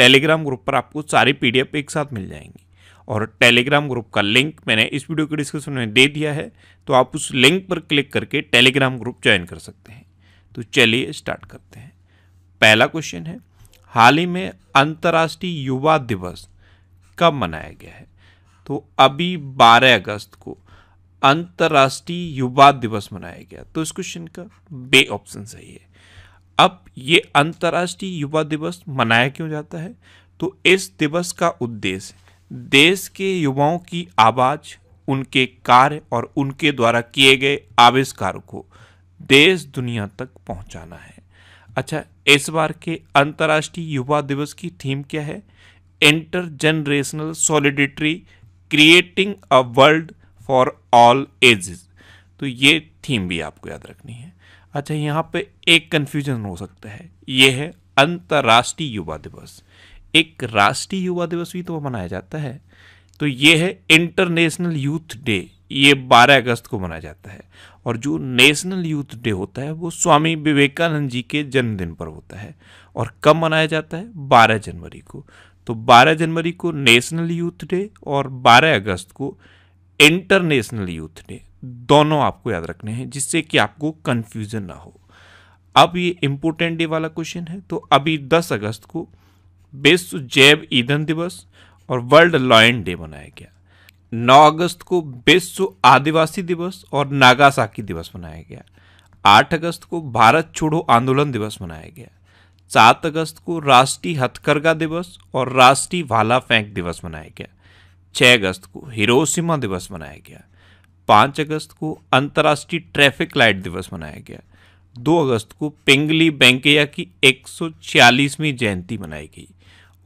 Telegram group पर आपको सारी पी एक साथ मिल जाएंगी और टेलीग्राम ग्रुप का लिंक मैंने इस वीडियो के डिस्क्रिप्शन में दे दिया है तो आप उस लिंक पर क्लिक करके टेलीग्राम ग्रुप ज्वाइन कर सकते हैं तो चलिए स्टार्ट करते हैं पहला क्वेश्चन है हाल ही में अंतर्राष्ट्रीय युवा दिवस कब मनाया गया है तो अभी 12 अगस्त को अंतर्राष्ट्रीय युवा दिवस मनाया गया तो इस क्वेश्चन का बे ऑप्शन सही है अब ये अंतर्राष्ट्रीय युवा दिवस मनाया क्यों जाता है तो इस दिवस का उद्देश्य देश के युवाओं की आवाज़ उनके कार्य और उनके द्वारा किए गए आविष्कार को देश दुनिया तक पहुंचाना है अच्छा इस बार के अंतर्राष्ट्रीय युवा दिवस की थीम क्या है intergenerational solidarity creating a world for all ages तो ये थीम भी आपको याद रखनी है अच्छा यहाँ पे एक कन्फ्यूजन हो सकता है ये है अंतर्राष्ट्रीय युवा दिवस एक राष्ट्रीय युवा दिवस भी तो मनाया जाता है तो ये है इंटरनेशनल यूथ डे ये 12 अगस्त को मनाया जाता है और जो नेशनल यूथ डे होता है वो स्वामी विवेकानंद जी के जन्मदिन पर होता है और कब मनाया जाता है 12 जनवरी को तो 12 जनवरी को नेशनल यूथ डे और 12 अगस्त को इंटरनेशनल यूथ डे दोनों आपको याद रखने हैं जिससे कि आपको कन्फ्यूज़न ना हो अब ये इम्पोर्टेंट डे वाला क्वेश्चन है तो अभी 10 अगस्त को विश्व जैव ईंधन दिवस और वर्ल्ड लॉयन डे मनाया गया 9 अगस्त को विश्व आदिवासी दिवस और नागासाकी दिवस मनाया गया 8 अगस्त को भारत छोड़ो आंदोलन दिवस मनाया गया 7 अगस्त को राष्ट्रीय हथकरघा दिवस और राष्ट्रीय भाला फेंक दिवस मनाया गया 6 अगस्त को हिरोशिमा दिवस मनाया गया पाँच अगस्त को अंतर्राष्ट्रीय ट्रैफिक लाइट दिवस मनाया गया दो अगस्त को पिंगली बैंकिया की 146वीं जयंती मनाई गई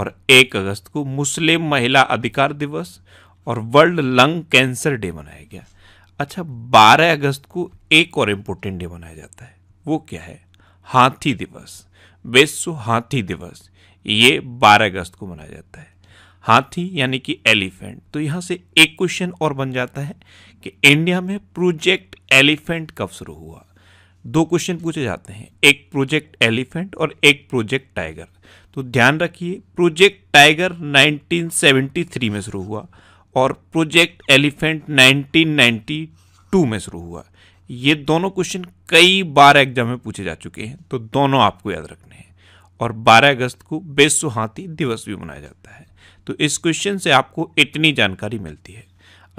और एक अगस्त को मुस्लिम महिला अधिकार दिवस और वर्ल्ड लंग कैंसर डे मनाया गया अच्छा 12 अगस्त को एक और इम्पोर्टेंट डे मनाया जाता है वो क्या है हाथी दिवस विश्व हाथी दिवस ये 12 अगस्त को मनाया जाता है हाथी यानी कि एलिफेंट तो यहाँ से एक क्वेश्चन और बन जाता है कि इंडिया में प्रोजेक्ट एलिफेंट कब शुरू हुआ दो क्वेश्चन पूछे जाते हैं एक प्रोजेक्ट एलिफेंट और एक प्रोजेक्ट टाइगर तो ध्यान रखिए प्रोजेक्ट टाइगर 1973 में शुरू हुआ और प्रोजेक्ट एलिफेंट 1992 में शुरू हुआ ये दोनों क्वेश्चन कई बार एग्जाम में पूछे जा चुके हैं तो दोनों आपको याद रखने हैं और 12 अगस्त को बेसुहाती दिवस भी मनाया जाता है तो इस क्वेश्चन से आपको इतनी जानकारी मिलती है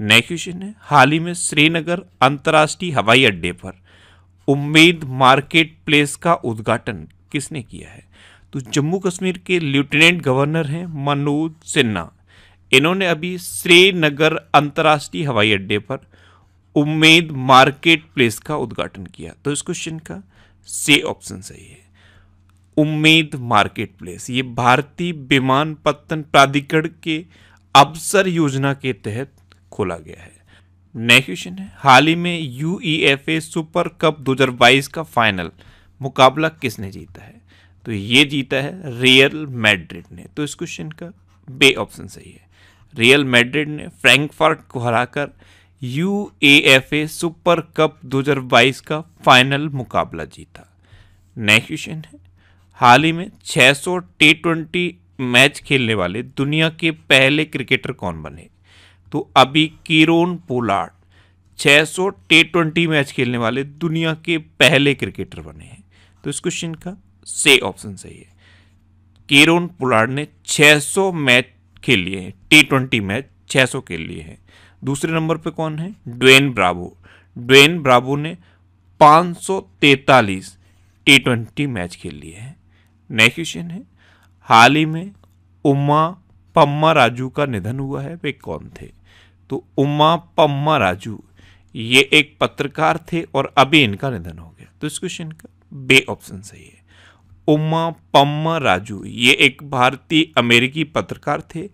नेक्स्ट क्वेश्चन है हाल ही में श्रीनगर अंतर्राष्ट्रीय हवाई अड्डे पर उम्मीद मार्केट प्लेस का उद्घाटन किसने किया है तो जम्मू कश्मीर के लेफ्टिनेंट गवर्नर हैं मनोज सिन्हा इन्होंने अभी श्रीनगर अंतर्राष्ट्रीय हवाई अड्डे पर उम्मीद मार्केट प्लेस का उद्घाटन किया तो इस क्वेश्चन का से ऑप्शन सही है उम्मीद मार्केट प्लेस ये भारतीय विमान पत्तन प्राधिकरण के अवसर योजना के तहत खोला गया है नेक्स्ट क्वेश्चन है हाल ही में यू सुपर कप 2022 का फाइनल मुकाबला किसने जीता है तो ये जीता है रियल मैड्रिड ने तो इस क्वेश्चन का बे ऑप्शन सही है रियल मैड्रिड ने फ्रैंकफर्ट को हराकर यू सुपर कप 2022 का फाइनल मुकाबला जीता नेक्स्ट क्वेश्चन है हाल ही में 600 टी ट्वेंटी मैच खेलने वाले दुनिया के पहले क्रिकेटर कौन बने तो अभी Kieron Pollard 600 T twenty match खेलने वाले दुनिया के पहले क्रिकेटर बने हैं तो इस क्वेश्चन का से ऑप्शन सही है किरोन पोलार्ड ने 600 मैच खेल लिए हैं टी ट्वेंटी मैच 600 खेल लिए हैं दूसरे नंबर पे कौन है ड्वेन ब्रावो ड्वेन ब्रावो ने 543 टी ट्वेंटी मैच खेल लिए हैं नेक्स्ट क्वेश्चन है हाल ही में उमा पम्मा राजू का निधन हुआ है वे कौन थे तो उमा पम्मा राजू ये एक पत्रकार थे और अभी इनका निधन हो गया तो इस क्वेश्चन का बे ऑप्शन सही है उमा पम्मा राजू ये एक भारतीय अमेरिकी पत्रकार थे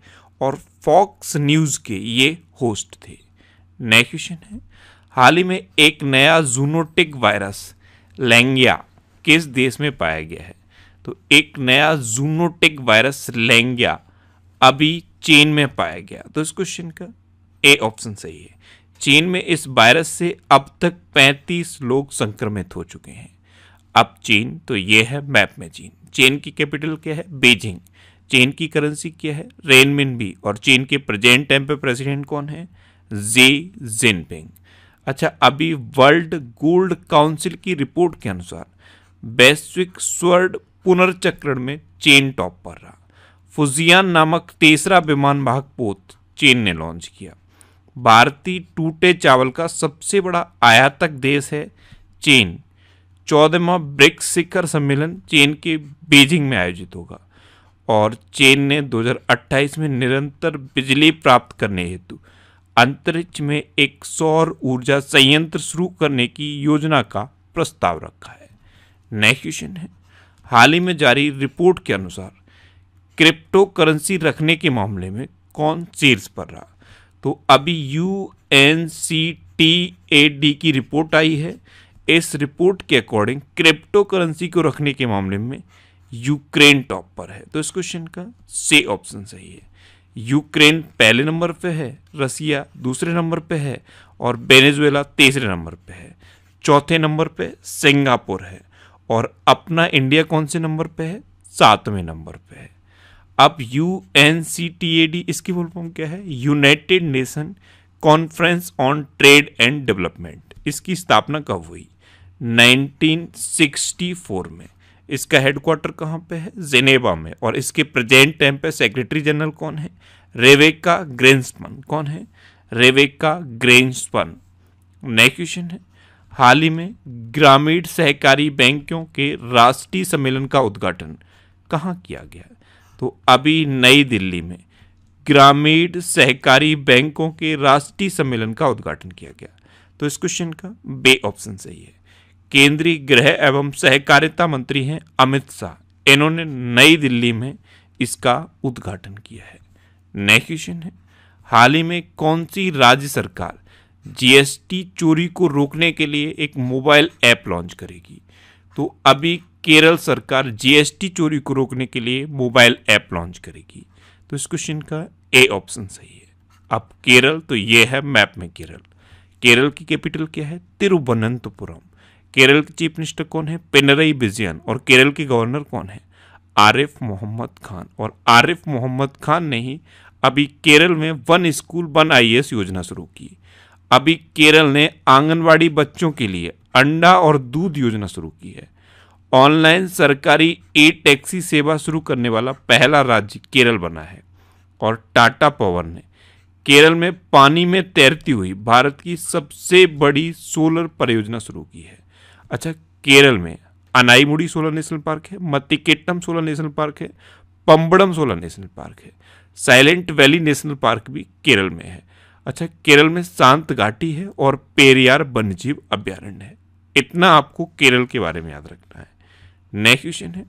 और फॉक्स न्यूज़ के ये होस्ट थे नेक्स्ट क्वेश्चन है हाल ही में एक नया जूनोटिक वायरस लैंग्या किस देश में पाया गया है तो एक नया जूनोटिक वायरस लैंग्या अभी चीन में पाया गया तो इस क्वेश्चन का ए ऑप्शन सही है चीन में इस वायरस से अब तक 35 लोग संक्रमित हो चुके हैं अब चीन तो ये है मैप में चीन चीन की कैपिटल क्या है बीजिंग चीन की करेंसी क्या है रेनमिन भी और चीन के प्रेजेंट टाइम पे प्रेसिडेंट कौन है जी जिनपिंग अच्छा अभी वर्ल्ड गोल्ड काउंसिल की रिपोर्ट के अनुसार वैश्विक स्वर्ण पुनर्चक्रण में चीन टॉप पर रहा फुजियान नामक तीसरा विमान वाहक पोत चीन ने लॉन्च किया भारतीय टूटे चावल का सबसे बड़ा आयातक देश है चीन चौदहवा ब्रिक्स शिखर सम्मेलन चीन के बीजिंग में आयोजित होगा और चीन ने 2028 में निरंतर बिजली प्राप्त करने हेतु अंतरिक्ष में एक सौर ऊर्जा संयंत्र शुरू करने की योजना का प्रस्ताव रखा है नेक्स्ट क्वेश्चन है हाल ही में जारी रिपोर्ट के अनुसार क्रिप्टो करेंसी रखने के मामले में कौन शीर्ष पर रहा तो अभी U N C T A D की रिपोर्ट आई है इस रिपोर्ट के अकॉर्डिंग क्रिप्टो करेंसी को रखने के मामले में यूक्रेन टॉप पर है तो इस क्वेश्चन का से ऑप्शन सही है यूक्रेन पहले नंबर पे है रसिया दूसरे नंबर पे है और बेनेजुएला तीसरे नंबर पे है चौथे नंबर पे सिंगापुर है और अपना इंडिया कौन से नंबर पे है सातवें नंबर पे है अब U N C T A D इसकी फुल फॉर्म क्या है United Nation Conference on Trade and Development इसकी स्थापना कब हुई 1964 में इसका हेडक्वार्टर कहाँ पे है जेनेवा में और इसके प्रेजेंट टाइम पे सेक्रेटरी जनरल कौन है रेवेका ग्रेंसपन कौन है रेवेका ग्रेंसपन नेक्स्ट क्वेश्चन है हाल ही में ग्रामीण सहकारी बैंकों के राष्ट्रीय सम्मेलन का उद्घाटन कहाँ किया गया है तो अभी नई दिल्ली में ग्रामीण सहकारी बैंकों के राष्ट्रीय सम्मेलन का उद्घाटन किया गया तो इस क्वेश्चन का बे ऑप्शन सही है केंद्रीय गृह एवं सहकारिता मंत्री हैं अमित शाह इन्होंने नई दिल्ली में इसका उद्घाटन किया है नेक्स्ट क्वेश्चन है हाल ही में कौन सी राज्य सरकार जीएसटी चोरी को रोकने के लिए एक मोबाइल ऐप लॉन्च करेगी तो अभी केरल सरकार जीएसटी चोरी को रोकने के लिए मोबाइल ऐप लॉन्च करेगी तो इस क्वेश्चन का ए ऑप्शन सही है अब केरल तो ये है मैप में केरल केरल की कैपिटल क्या है तिरुवनंतपुरम केरल के चीफ मिनिस्टर कौन है पेनरई बिजियन और केरल के गवर्नर कौन है आरिफ मोहम्मद खान और आरिफ मोहम्मद खान ने ही अभी केरल में वन स्कूल वन आई योजना शुरू की अभी केरल ने आंगनवाड़ी बच्चों के लिए अंडा और दूध योजना शुरू की है ऑनलाइन सरकारी ई टैक्सी सेवा शुरू करने वाला पहला राज्य केरल बना है और टाटा पावर ने केरल में पानी में तैरती हुई भारत की सबसे बड़ी सोलर परियोजना शुरू की है अच्छा केरल में अनाईमुड़ी सोलर नेशनल पार्क है मतिकेट्टम सोलर नेशनल पार्क है पंबड़म सोलर नेशनल पार्क है साइलेंट वैली नेशनल पार्क भी केरल में है अच्छा केरल में शांत घाटी है और पेरियार वन्यजीव अभ्यारण्य है इतना आपको केरल के बारे में याद रखना है नेक्स्ट क्वेश्चन है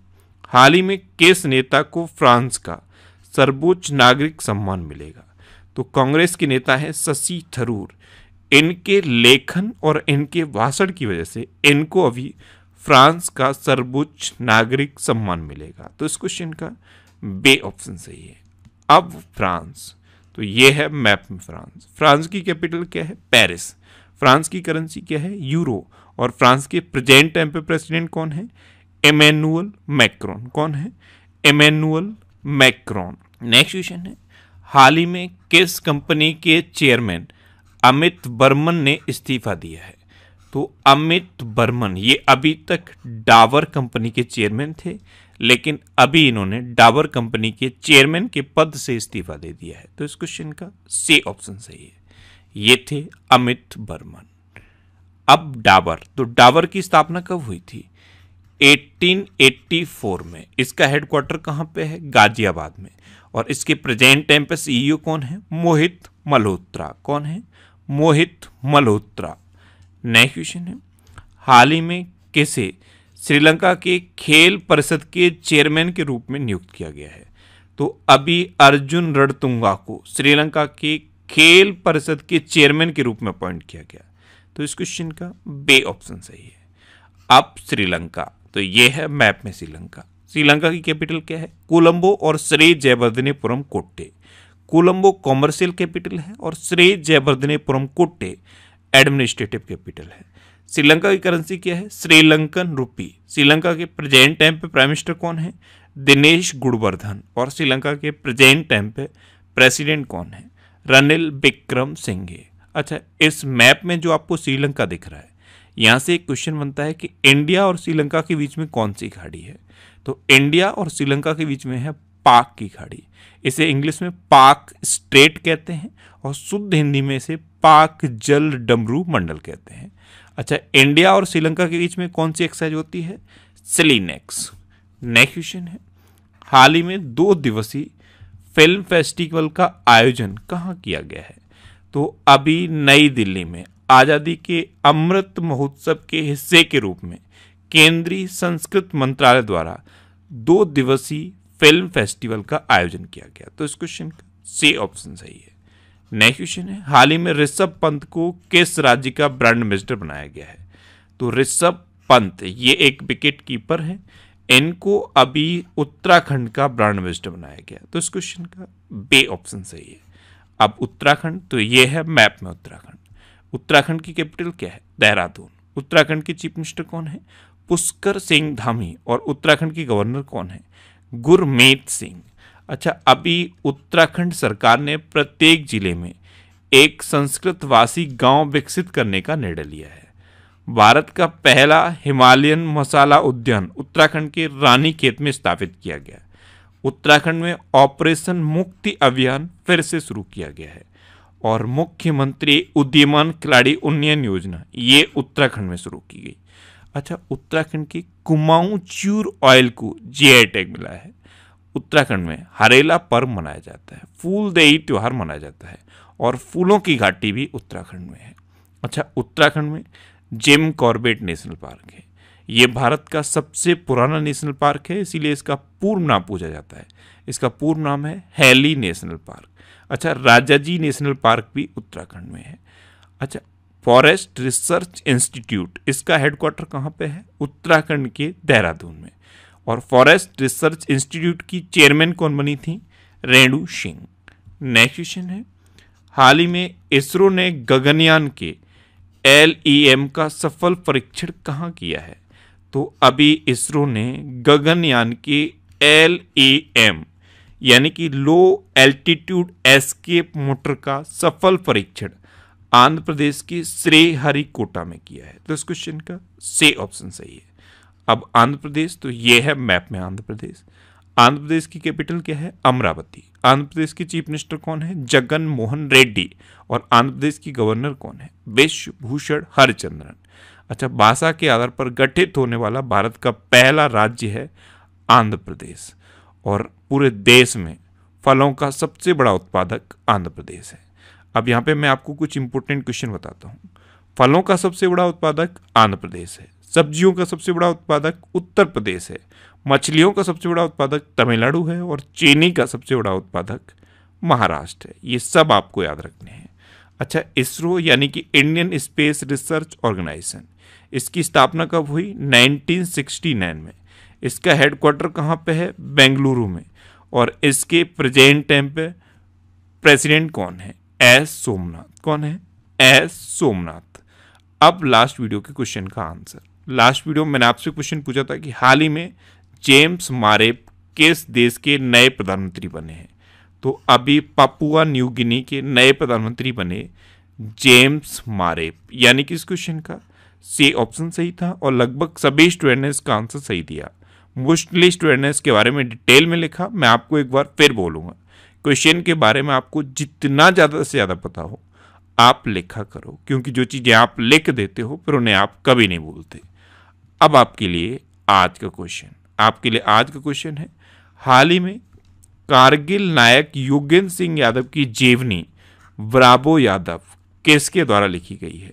हाल ही में किस नेता को फ्रांस का सर्वोच्च नागरिक सम्मान मिलेगा तो कांग्रेस के नेता है शशि थरूर इनके लेखन और इनके भाषण की वजह से इनको अभी फ्रांस का सर्वोच्च नागरिक सम्मान मिलेगा तो इस क्वेश्चन का बे ऑप्शन सही है अब फ्रांस तो ये है मैप में फ्रांस फ्रांस की कैपिटल क्या है पेरिस फ्रांस की करेंसी क्या है यूरो और फ्रांस के प्रेजेंट टाइम पे प्रेसिडेंट कौन है एमेनुअल मैक्रॉन कौन है एमेनुअल मैक्रॉन नेक्स्ट क्वेश्चन है हाल ही में किस कंपनी के चेयरमैन अमित बर्मन ने इस्तीफा दिया है तो अमित बर्मन ये अभी तक डावर कंपनी के चेयरमैन थे लेकिन अभी इन्होंने डावर कंपनी के चेयरमैन के पद से इस्तीफा दे दिया है तो इस क्वेश्चन का सी ऑप्शन सही है ये थे अमित बर्मन अब डाबर तो डाबर की स्थापना कब हुई थी 1884 में इसका हेडक्वार्टर कहाँ पे है गाजियाबाद में और इसके प्रेजेंट टाइम पे सीईओ e कौन है मोहित मल्होत्रा कौन है मोहित मल्होत्रा नया क्वेश्चन है हाल ही में किसे श्रीलंका के खेल परिषद के चेयरमैन के रूप में नियुक्त किया गया है तो अभी अर्जुन रणतुंगा को श्रीलंका के खेल परिषद के चेयरमैन के रूप में अपॉइंट किया गया तो इस क्वेश्चन का बे ऑप्शन सही है अब श्रीलंका तो ये है मैप में श्रीलंका श्रीलंका की कैपिटल क्या है कोलंबो और श्री जयवर्धनेपुरम कोट्टे कोलंबो कॉमर्शियल कैपिटल है और श्री जयवर्धनेपुरम कोट्टे एडमिनिस्ट्रेटिव कैपिटल है श्रीलंका की करेंसी क्या है श्रीलंकन रूपी श्रीलंका के प्रेजेंट टाइम पे प्राइम मिनिस्टर कौन है दिनेश गुड़वर्धन और श्रीलंका के प्रेजेंट टाइम पे प्रेसिडेंट कौन है रनिल विक्रम सिंघे अच्छा इस मैप में जो आपको श्रीलंका दिख रहा है यहाँ से एक क्वेश्चन बनता है कि इंडिया और श्रीलंका के बीच में कौन सी खाड़ी है तो इंडिया और श्रीलंका के बीच में है पाक की खाड़ी इसे इंग्लिश में पाक स्ट्रेट कहते हैं और शुद्ध हिंदी में इसे पाक जल डमरू मंडल कहते हैं अच्छा इंडिया और श्रीलंका के बीच में कौन सी एक्सरसाइज होती है सिलीनेक्स नेक्स्ट क्वेश्चन है हाल ही में दो दिवसीय फिल्म फेस्टिवल का आयोजन कहाँ किया गया है तो अभी नई दिल्ली में आज़ादी के अमृत महोत्सव के हिस्से के रूप में केंद्रीय संस्कृत मंत्रालय द्वारा दो दिवसीय फिल्म फेस्टिवल का आयोजन किया गया तो इस क्वेश्चन का सी ऑप्शन सही है नेक्स्ट क्वेश्चन है हाल ही में ऋषभ पंत को किस राज्य का ब्रांड एम्बेसडर बनाया गया है तो ऋषभ पंत ये एक विकेट कीपर है इनको अभी उत्तराखंड का ब्रांड एम्बेसडर बनाया गया तो इस क्वेश्चन का बे ऑप्शन सही है अब उत्तराखंड तो ये है मैप में उत्तराखंड उत्तराखंड की कैपिटल क्या है देहरादून उत्तराखंड के चीफ मिनिस्टर कौन है पुष्कर सिंह धामी और उत्तराखंड की गवर्नर कौन है गुरमीत सिंह अच्छा अभी उत्तराखंड सरकार ने प्रत्येक जिले में एक संस्कृतवासी गांव विकसित करने का निर्णय लिया है भारत का पहला हिमालयन मसाला उद्यान उत्तराखंड के रानीखेत में स्थापित किया गया उत्तराखंड में ऑपरेशन मुक्ति अभियान फिर से शुरू किया गया है और मुख्यमंत्री उद्यमान खिलाड़ी उन्नयन योजना ये उत्तराखंड में शुरू की गई अच्छा उत्तराखंड की कुमाऊं च्यूर ऑयल को आई टैग मिला है उत्तराखंड में हरेला पर्व मनाया जाता है फूलदेही त्यौहार मनाया जाता है और फूलों की घाटी भी उत्तराखंड में है अच्छा उत्तराखंड में जिम कॉर्बेट नेशनल पार्क है ये भारत का सबसे पुराना नेशनल पार्क है इसीलिए इसका पूर्व नाम पूछा जाता है इसका पूर्व नाम है हैली नेशनल पार्क अच्छा राजाजी नेशनल पार्क भी उत्तराखंड में है अच्छा फॉरेस्ट रिसर्च इंस्टीट्यूट इसका हेडक्वार्टर कहाँ पे है उत्तराखंड के देहरादून में और फॉरेस्ट रिसर्च इंस्टीट्यूट की चेयरमैन कौन बनी थी रेणु सिंह नेक्स्ट क्वेश्चन है हाल ही में इसरो ने गगनयान के एल ई एम का सफल परीक्षण कहाँ किया है तो अभी इसरो ने गगनयान के एल ए एम यानी कि लो एल्टीट्यूड एस्केप मोटर का सफल परीक्षण आंध्र प्रदेश के श्रीहरिकोटा में किया है तो इस क्वेश्चन का से ऑप्शन सही है अब आंध्र प्रदेश तो ये है मैप में आंध्र प्रदेश आंध्र प्रदेश की कैपिटल क्या है अमरावती आंध्र प्रदेश के चीफ मिनिस्टर कौन है जगन मोहन रेड्डी और आंध्र प्रदेश की गवर्नर कौन है विश्वभूषण हरिचंद्रन अच्छा भाषा के आधार पर गठित होने वाला भारत का पहला राज्य है आंध्र प्रदेश और पूरे देश में फलों का सबसे बड़ा उत्पादक आंध्र प्रदेश है अब यहाँ पे मैं आपको कुछ इंपॉर्टेंट क्वेश्चन बताता हूँ फलों का सबसे बड़ा उत्पादक आंध्र प्रदेश है सब्जियों का सबसे बड़ा उत्पादक उत्तर प्रदेश है मछलियों का सबसे बड़ा उत्पादक तमिलनाडु है और चीनी का सबसे बड़ा उत्पादक महाराष्ट्र है ये सब आपको याद रखने हैं अच्छा इसरो यानी कि इंडियन स्पेस रिसर्च ऑर्गेनाइजेशन इसकी स्थापना कब हुई 1969 में इसका हेडक्वार्टर कहाँ पे है बेंगलुरु में और इसके प्रेजेंट टाइम पे प्रेसिडेंट कौन है एस सोमनाथ कौन है एस सोमनाथ अब लास्ट वीडियो के क्वेश्चन का आंसर लास्ट वीडियो में मैंने आपसे क्वेश्चन पूछा था कि हाल ही में जेम्स मारेप किस देश के नए प्रधानमंत्री बने हैं तो अभी पापुआ न्यू गिनी के नए प्रधानमंत्री बने जेम्स मारेप यानी कि इस क्वेश्चन का सी ऑप्शन सही था और लगभग सभी स्टूडेंट ने इसका आंसर सही दिया मोस्टली स्टूडेंट ने इसके बारे में डिटेल में लिखा मैं आपको एक बार फिर बोलूँगा क्वेश्चन के बारे में आपको जितना ज़्यादा से ज़्यादा पता हो आप लिखा करो क्योंकि जो चीज़ें आप लिख देते हो फिर उन्हें आप कभी नहीं भूलते अब आपके लिए आज का क्वेश्चन आपके लिए आज का क्वेश्चन है हाल ही में कारगिल नायक योगेंद्र सिंह यादव की जीवनी ब्राबो यादव किसके द्वारा लिखी गई है